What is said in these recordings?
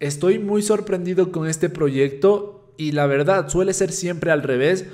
Estoy muy sorprendido con este proyecto y la verdad suele ser siempre al revés.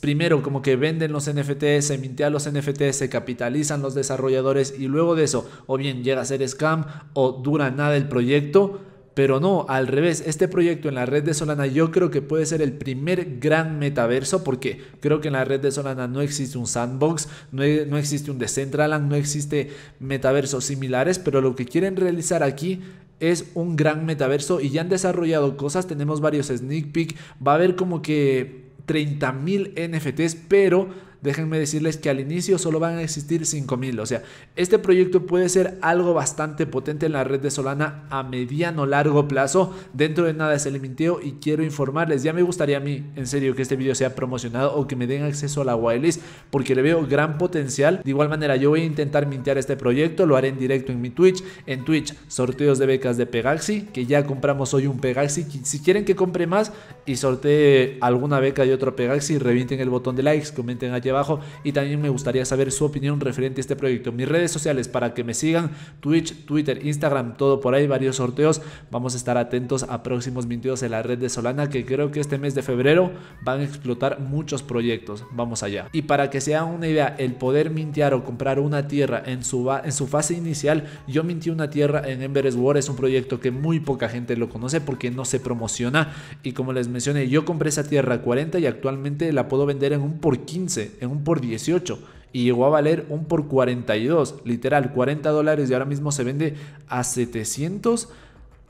Primero como que venden los NFTs, se mintea los NFTs, se capitalizan los desarrolladores y luego de eso o bien llega a ser scam o dura nada el proyecto. Pero no, al revés, este proyecto en la red de Solana yo creo que puede ser el primer gran metaverso porque creo que en la red de Solana no existe un sandbox, no, e, no existe un Decentraland, no existe metaversos similares, pero lo que quieren realizar aquí es un gran metaverso y ya han desarrollado cosas, tenemos varios sneak peek, va a haber como que 30.000 NFTs, pero déjenme decirles que al inicio solo van a existir 5.000. O sea, este proyecto puede ser algo bastante potente en la red de Solana a mediano largo plazo. Dentro de nada se le mintió y quiero informarles, ya me gustaría a mí, en serio, que este video sea promocionado o que me den acceso a la whitelist porque le veo gran potencial. De igual manera, yo voy a intentar mintear este proyecto, lo haré en directo en mi Twitch. En Twitch, sorteos de becas de Pegaxi, que ya compramos hoy un Pegaxi. Si quieren que compre más y sortee alguna beca de otro Pegaxi, revienten el botón de likes, comenten aquí abajo y también me gustaría saber su opinión referente a este proyecto. Mis redes sociales para que me sigan, Twitch, Twitter, Instagram, todo por ahí, varios sorteos. Vamos a estar atentos a próximos mintidos en la red de Solana que creo que este mes de febrero van a explotar muchos proyectos. Vamos allá. Y para que se hagan una idea, el poder mintear o comprar una tierra en su, en su fase inicial, yo mintí una tierra en Embers War, es un proyecto que muy poca gente lo conoce porque no se promociona y como les mencioné, yo compré esa tierra 40 y actualmente la puedo vender en un por 15 en un por 18 y llegó a valer un por 42, literal 40 dólares y ahora mismo se vende a 700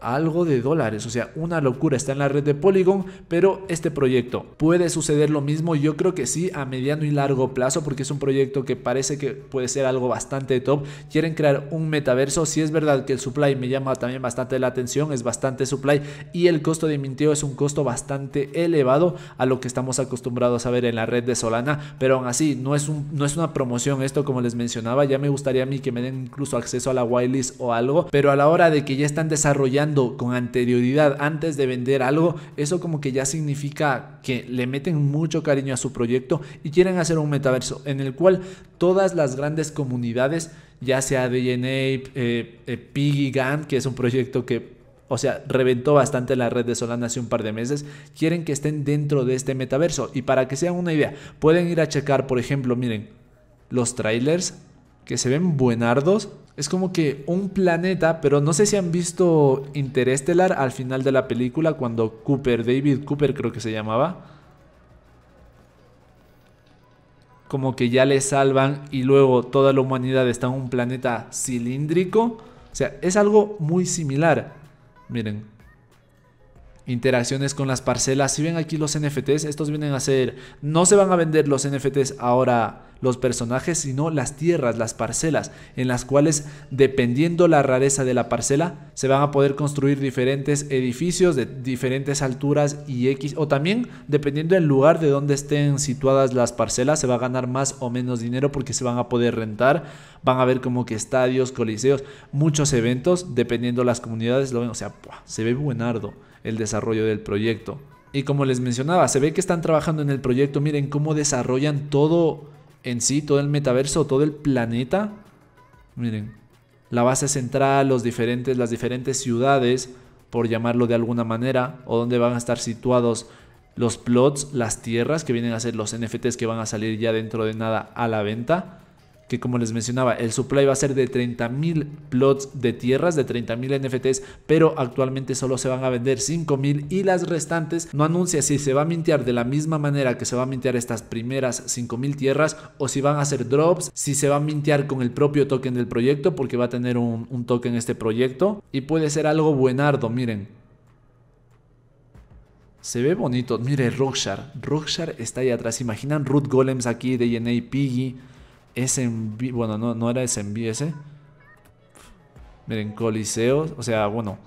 algo de dólares, o sea, una locura, está en la red de Polygon, pero este proyecto puede suceder lo mismo, yo creo que sí, a mediano y largo plazo, porque es un proyecto que parece que puede ser algo bastante top, quieren crear un metaverso, si es verdad que el supply me llama también bastante la atención, es bastante supply y el costo de minteo es un costo bastante elevado a lo que estamos acostumbrados a ver en la red de Solana, pero aún así no es, un, no es una promoción esto como les mencionaba, ya me gustaría a mí que me den incluso acceso a la whitelist o algo, pero a la hora de que ya están desarrollando con anterioridad antes de vender algo, eso como que ya significa que le meten mucho cariño a su proyecto y quieren hacer un metaverso en el cual todas las grandes comunidades, ya sea DNA, eh, eh, Piggy Gun, que es un proyecto que o sea, reventó bastante la red de Solana hace un par de meses, quieren que estén dentro de este metaverso. Y para que sean una idea, pueden ir a checar, por ejemplo, miren, los trailers que se ven buenardos. Es como que un planeta, pero no sé si han visto Interestelar al final de la película cuando Cooper, David Cooper creo que se llamaba. Como que ya le salvan y luego toda la humanidad está en un planeta cilíndrico. O sea, es algo muy similar. Miren interacciones con las parcelas. Si ven aquí los NFTs, estos vienen a ser, no se van a vender los NFTs ahora los personajes, sino las tierras, las parcelas, en las cuales dependiendo la rareza de la parcela, se van a poder construir diferentes edificios de diferentes alturas y X, o también dependiendo del lugar de donde estén situadas las parcelas, se va a ganar más o menos dinero porque se van a poder rentar, van a ver como que estadios, coliseos, muchos eventos, dependiendo las comunidades, lo o sea, se ve buenardo el desarrollo del proyecto. Y como les mencionaba, se ve que están trabajando en el proyecto, miren cómo desarrollan todo en sí, todo el metaverso, todo el planeta. Miren, la base central, los diferentes, las diferentes ciudades, por llamarlo de alguna manera, o donde van a estar situados los plots, las tierras que vienen a ser los NFTs que van a salir ya dentro de nada a la venta que como les mencionaba, el supply va a ser de 30.000 plots de tierras, de 30.000 NFTs, pero actualmente solo se van a vender 5.000 y las restantes no anuncia si se va a mintear de la misma manera que se va a mintear estas primeras 5.000 tierras o si van a hacer drops, si se va a mintear con el propio token del proyecto porque va a tener un, token este proyecto y puede ser algo buenardo, miren. Se ve bonito, mire Rockshar, Rockshar está ahí atrás, imaginan Root Golems aquí, DNA Piggy, SMB, bueno, no, no era SMB ese. Miren, coliseos, o sea, bueno,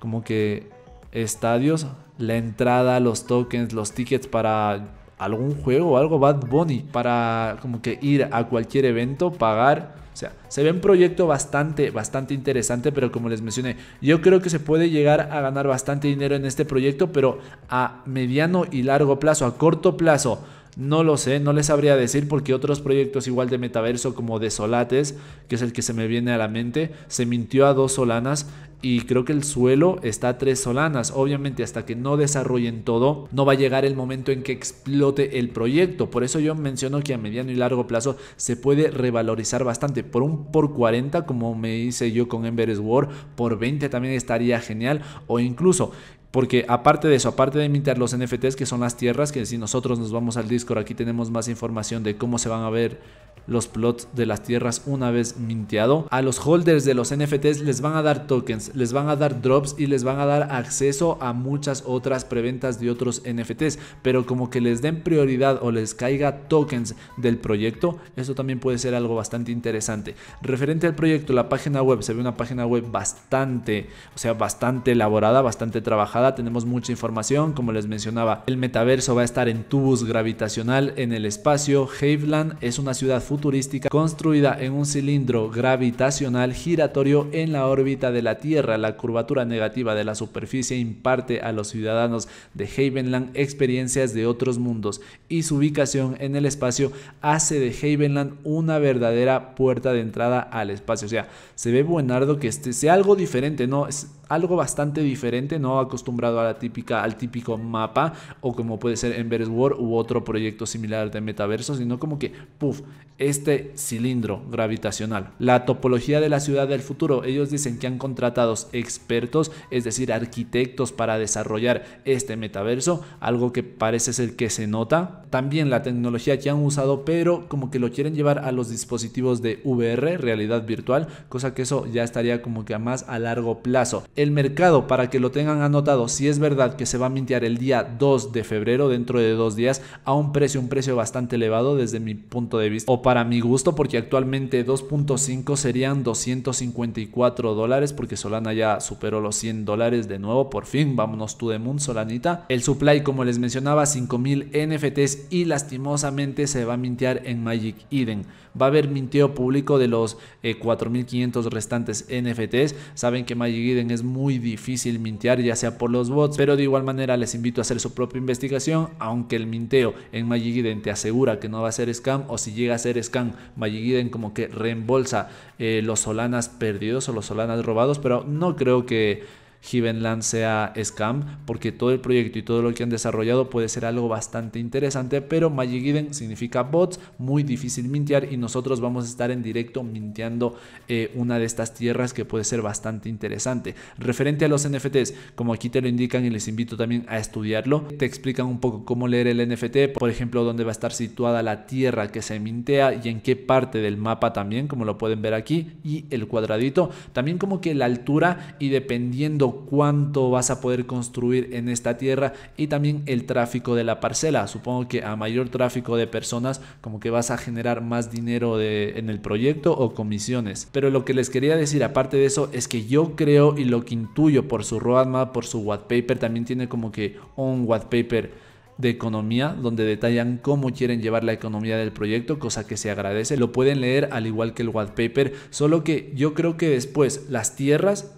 como que estadios, la entrada, los tokens, los tickets para algún juego o algo, Bad Bunny, para como que ir a cualquier evento, pagar. O sea, se ve un proyecto bastante, bastante interesante, pero como les mencioné, yo creo que se puede llegar a ganar bastante dinero en este proyecto, pero a mediano y largo plazo, a corto plazo no lo sé, no les sabría decir porque otros proyectos igual de metaverso como de Solates, que es el que se me viene a la mente, se mintió a dos solanas y creo que el suelo está a tres solanas. Obviamente hasta que no desarrollen todo, no va a llegar el momento en que explote el proyecto. Por eso yo menciono que a mediano y largo plazo se puede revalorizar bastante. Por un por 40, como me hice yo con Ember's War, por 20 también estaría genial. O incluso porque aparte de eso, aparte de mintear los NFTs, que son las tierras, que si nosotros nos vamos al Discord, aquí tenemos más información de cómo se van a ver los plots de las tierras una vez minteado. A los holders de los NFTs les van a dar tokens, les van a dar drops y les van a dar acceso a muchas otras preventas de otros NFTs. Pero como que les den prioridad o les caiga tokens del proyecto, eso también puede ser algo bastante interesante. Referente al proyecto, la página web, se ve una página web bastante, o sea, bastante elaborada, bastante trabajada tenemos mucha información, como les mencionaba, el metaverso va a estar en tubos gravitacional en el espacio, Havenland es una ciudad futurística construida en un cilindro gravitacional giratorio en la órbita de la Tierra, la curvatura negativa de la superficie imparte a los ciudadanos de Havenland experiencias de otros mundos y su ubicación en el espacio hace de Havenland una verdadera puerta de entrada al espacio. O sea, se ve buenardo que este sea algo diferente, ¿no? Es algo bastante diferente, no acostumbrado a la típica, al típico mapa o como puede ser Embers War u otro proyecto similar de metaverso, sino como que, puff, este cilindro gravitacional. La topología de la ciudad del futuro, ellos dicen que han contratado expertos, es decir, arquitectos para desarrollar este metaverso, algo que parece ser que se nota. También la tecnología que han usado, pero como que lo quieren llevar a los dispositivos de VR, realidad virtual, cosa que eso ya estaría como que a más a largo plazo el mercado, para que lo tengan anotado, si es verdad que se va a mintear el día 2 de febrero, dentro de dos días, a un precio, un precio bastante elevado desde mi punto de vista o para mi gusto, porque actualmente 2.5 serían 254 dólares, porque Solana ya superó los 100 dólares de nuevo, por fin, vámonos tú de Moon, Solanita. El supply, como les mencionaba, 5000 NFTs y lastimosamente se va a mintear en Magic Eden. Va a haber minteo público de los 4500 eh, restantes NFTs. Saben que Magic Eden es muy muy difícil mintear, ya sea por los bots, pero de igual manera les invito a hacer su propia investigación, aunque el minteo en Magigiden te asegura que no va a ser scam, o si llega a ser scam, Magigiden como que reembolsa eh, los solanas perdidos o los solanas robados, pero no creo que Givenland sea Scam, porque todo el proyecto y todo lo que han desarrollado puede ser algo bastante interesante, pero Magic significa bots, muy difícil mintear y nosotros vamos a estar en directo minteando eh, una de estas tierras que puede ser bastante interesante. Referente a los NFTs, como aquí te lo indican y les invito también a estudiarlo, te explican un poco cómo leer el NFT, por ejemplo, dónde va a estar situada la tierra que se mintea y en qué parte del mapa también, como lo pueden ver aquí, y el cuadradito, también como que la altura y dependiendo cuánto vas a poder construir en esta tierra y también el tráfico de la parcela. Supongo que a mayor tráfico de personas como que vas a generar más dinero de, en el proyecto o comisiones. Pero lo que les quería decir aparte de eso es que yo creo y lo que intuyo por su roadmap, por su paper también tiene como que un paper de economía donde detallan cómo quieren llevar la economía del proyecto, cosa que se agradece. Lo pueden leer al igual que el white paper, solo que yo creo que después las tierras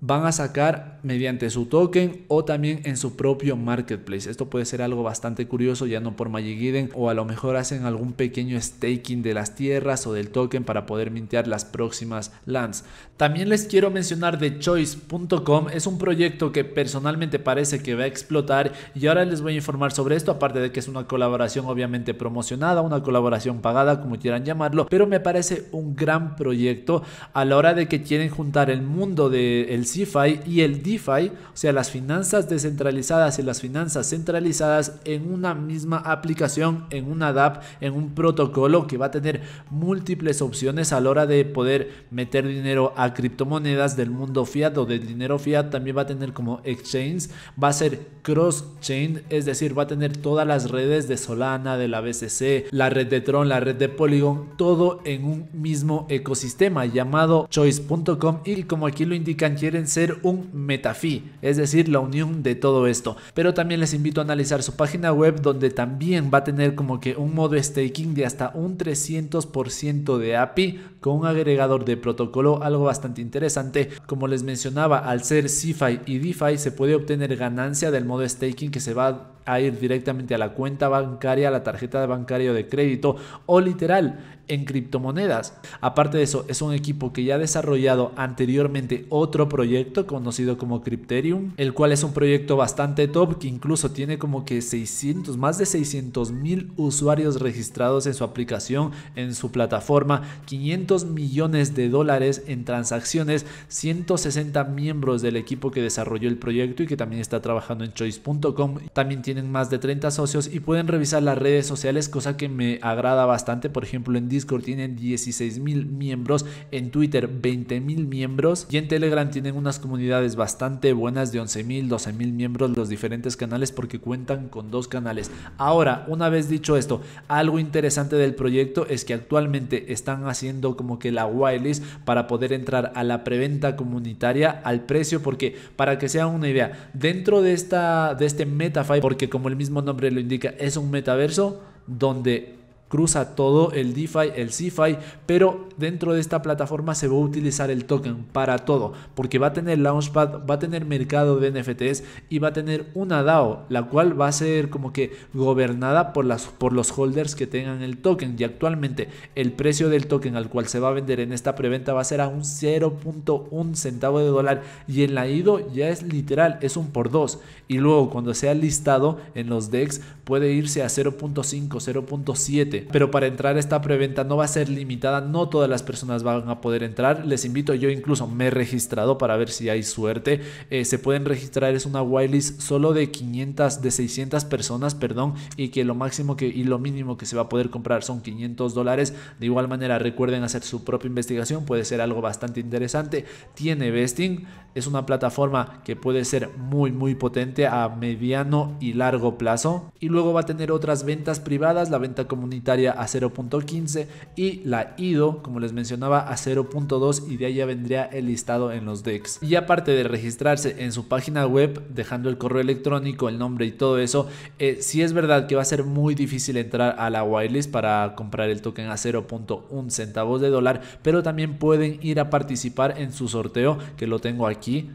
van a sacar mediante su token o también en su propio marketplace. Esto puede ser algo bastante curioso, ya no por Magic o a lo mejor hacen algún pequeño staking de las tierras o del token para poder mintear las próximas lands. También les quiero mencionar TheChoice.com es un proyecto que personalmente parece que va a explotar y ahora les voy a informar sobre esto, aparte de que es una colaboración obviamente promocionada, una colaboración pagada, como quieran llamarlo, pero me parece un gran proyecto a la hora de que quieren juntar el mundo del DeFi y el DeFi, o sea, las finanzas descentralizadas y las finanzas centralizadas en una misma aplicación, en una DAP en un protocolo que va a tener múltiples opciones a la hora de poder meter dinero a criptomonedas del mundo fiat o de dinero fiat. También va a tener como exchange, va a ser cross-chain, es decir, va a tener todas las redes de Solana, de la BCC, la red de Tron, la red de Polygon, todo en un mismo ecosistema llamado choice.com y como aquí lo indican, quieren ser un metafi, es decir, la unión de todo esto. Pero también les invito a analizar su página web donde también va a tener como que un modo staking de hasta un 300% de API con un agregador de protocolo, algo bastante interesante. Como les mencionaba, al ser CFI y DeFi se puede obtener ganancia del modo staking que se va a ir directamente a la cuenta bancaria, a la tarjeta de bancario de crédito o literal en criptomonedas. Aparte de eso, es un equipo que ya ha desarrollado anteriormente otro proyecto conocido como Crypterium, el cual es un proyecto bastante top que incluso tiene como que 600, más de 600 mil usuarios registrados en su aplicación, en su plataforma, 500 millones de dólares en transacciones, 160 miembros del equipo que desarrolló el proyecto y que también está trabajando en choice.com. También tiene más de 30 socios y pueden revisar las redes sociales, cosa que me agrada bastante. Por ejemplo, en Discord tienen 16 mil miembros, en Twitter 20 mil miembros y en Telegram tienen unas comunidades bastante buenas de 11 mil, 12 mil miembros los diferentes canales porque cuentan con dos canales. Ahora, una vez dicho esto, algo interesante del proyecto es que actualmente están haciendo como que la wireless para poder entrar a la preventa comunitaria al precio porque para que sea una idea, dentro de esta de este Metafy porque que como el mismo nombre lo indica, es un metaverso donde cruza todo el DeFi, el CeFi, pero dentro de esta plataforma se va a utilizar el token para todo, porque va a tener Launchpad, va a tener mercado de NFTs y va a tener una DAO, la cual va a ser como que gobernada por, las, por los holders que tengan el token. Y actualmente el precio del token al cual se va a vender en esta preventa va a ser a un 0.1 centavo de dólar y en la IDO ya es literal, es un por dos. Y luego cuando sea listado en los DEX puede irse a 0.5, 0.7 pero para entrar esta preventa no va a ser limitada, no todas las personas van a poder entrar. Les invito, yo incluso me he registrado para ver si hay suerte. Eh, se pueden registrar, es una whitelist solo de 500, de 600 personas, perdón, y que lo máximo que y lo mínimo que se va a poder comprar son 500 dólares. De igual manera, recuerden hacer su propia investigación, puede ser algo bastante interesante. Tiene vesting, es una plataforma que puede ser muy, muy potente a mediano y largo plazo. Y luego va a tener otras ventas privadas, la venta comunitaria a 0.15 y la IDO, como les mencionaba, a 0.2 y de ahí ya vendría el listado en los decks Y aparte de registrarse en su página web, dejando el correo electrónico, el nombre y todo eso, eh, si es verdad que va a ser muy difícil entrar a la wireless para comprar el token a 0.1 centavos de dólar, pero también pueden ir a participar en su sorteo, que lo tengo aquí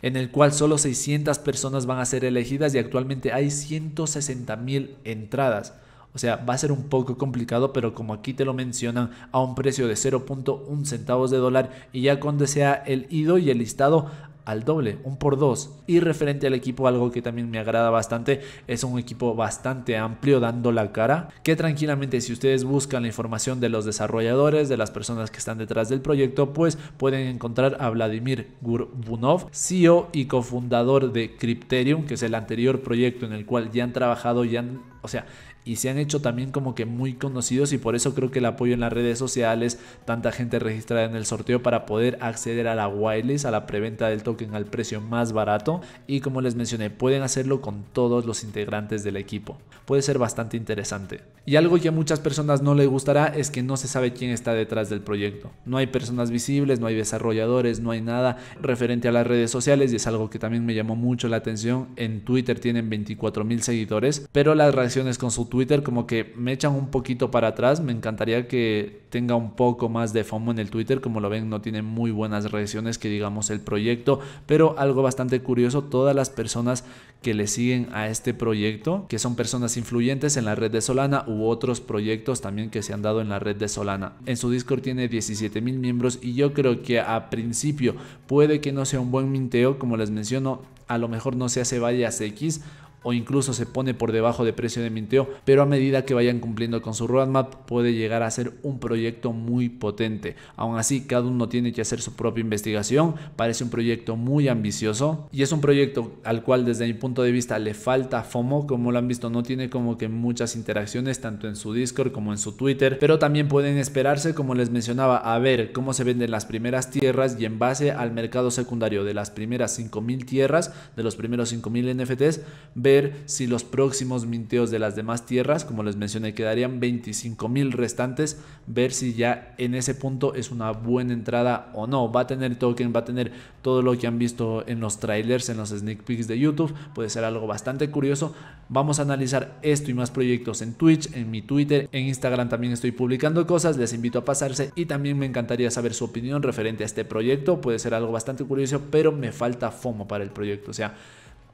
en el cual solo 600 personas van a ser elegidas y actualmente hay 160 mil entradas. O sea, va a ser un poco complicado, pero como aquí te lo mencionan a un precio de 0.1 centavos de dólar y ya con sea el ido y el listado al doble, un por dos. Y referente al equipo, algo que también me agrada bastante, es un equipo bastante amplio dando la cara, que tranquilamente si ustedes buscan la información de los desarrolladores, de las personas que están detrás del proyecto, pues pueden encontrar a Vladimir Gurbunov, CEO y cofundador de Crypterium, que es el anterior proyecto en el cual ya han trabajado, ya o sea, y se han hecho también como que muy conocidos y por eso creo que el apoyo en las redes sociales, tanta gente registrada en el sorteo para poder acceder a la wireless, a la preventa del token al precio más barato y como les mencioné pueden hacerlo con todos los integrantes del equipo. Puede ser bastante interesante. Y algo que a muchas personas no le gustará es que no se sabe quién está detrás del proyecto. No hay personas visibles, no hay desarrolladores, no hay nada referente a las redes sociales y es algo que también me llamó mucho la atención. En Twitter tienen 24 mil seguidores, pero las reacciones con su Twitter como que me echan un poquito para atrás. Me encantaría que tenga un poco más de FOMO en el Twitter. Como lo ven, no tiene muy buenas reacciones que digamos el proyecto, pero algo bastante curioso, todas las personas que le siguen a este proyecto, que son personas influyentes en la red de Solana, otros proyectos también que se han dado en la red de Solana. En su Discord tiene 17 mil miembros y yo creo que a principio puede que no sea un buen minteo, como les menciono, a lo mejor no se hace vallas X o incluso se pone por debajo de precio de minteo, pero a medida que vayan cumpliendo con su roadmap puede llegar a ser un proyecto muy potente. Aún así, cada uno tiene que hacer su propia investigación, parece un proyecto muy ambicioso y es un proyecto al cual desde mi punto de vista le falta FOMO, como lo han visto, no tiene como que muchas interacciones tanto en su Discord como en su Twitter, pero también pueden esperarse, como les mencionaba, a ver cómo se venden las primeras tierras y en base al mercado secundario de las primeras 5.000 tierras, de los primeros 5.000 NFTs, ver si los próximos minteos de las demás tierras, como les mencioné, quedarían 25.000 restantes, ver si ya en ese punto es una buena entrada o no. Va a tener token, va a tener todo lo que han visto en los trailers, en los sneak peeks de YouTube, puede ser algo bastante curioso. Vamos a analizar esto y más proyectos en Twitch, en mi Twitter, en Instagram también estoy publicando cosas, les invito a pasarse y también me encantaría saber su opinión referente a este proyecto, puede ser algo bastante curioso, pero me falta FOMO para el proyecto, o sea...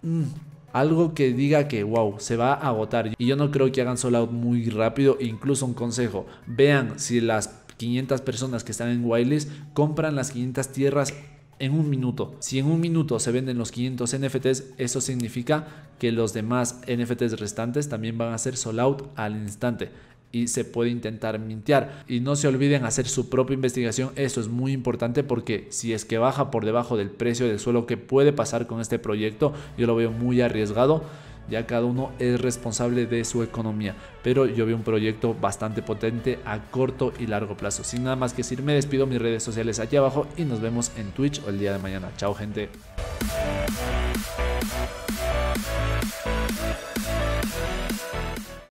Mm, algo que diga que, wow, se va a agotar. Y yo no creo que hagan sold out muy rápido. Incluso un consejo, vean si las 500 personas que están en Wireless compran las 500 tierras en un minuto. Si en un minuto se venden los 500 NFTs, eso significa que los demás NFTs restantes también van a ser sold out al instante y se puede intentar mintear. Y no se olviden hacer su propia investigación, esto es muy importante porque si es que baja por debajo del precio del suelo que puede pasar con este proyecto, yo lo veo muy arriesgado ya cada uno es responsable de su economía. Pero yo veo un proyecto bastante potente a corto y largo plazo. Sin nada más que decir, me despido mis redes sociales aquí abajo y nos vemos en Twitch o el día de mañana. Chao gente.